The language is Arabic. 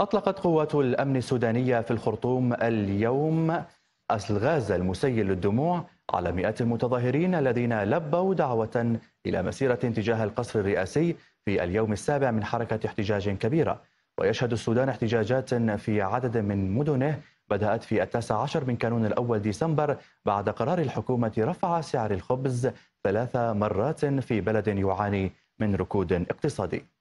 أطلقت قوات الأمن السودانية في الخرطوم اليوم الغاز المسيل للدموع على مئات المتظاهرين الذين لبوا دعوة إلى مسيرة تجاه القصر الرئاسي في اليوم السابع من حركة احتجاج كبيرة ويشهد السودان احتجاجات في عدد من مدنه بدأت في التاسع عشر من كانون الأول ديسمبر بعد قرار الحكومة رفع سعر الخبز ثلاث مرات في بلد يعاني من ركود اقتصادي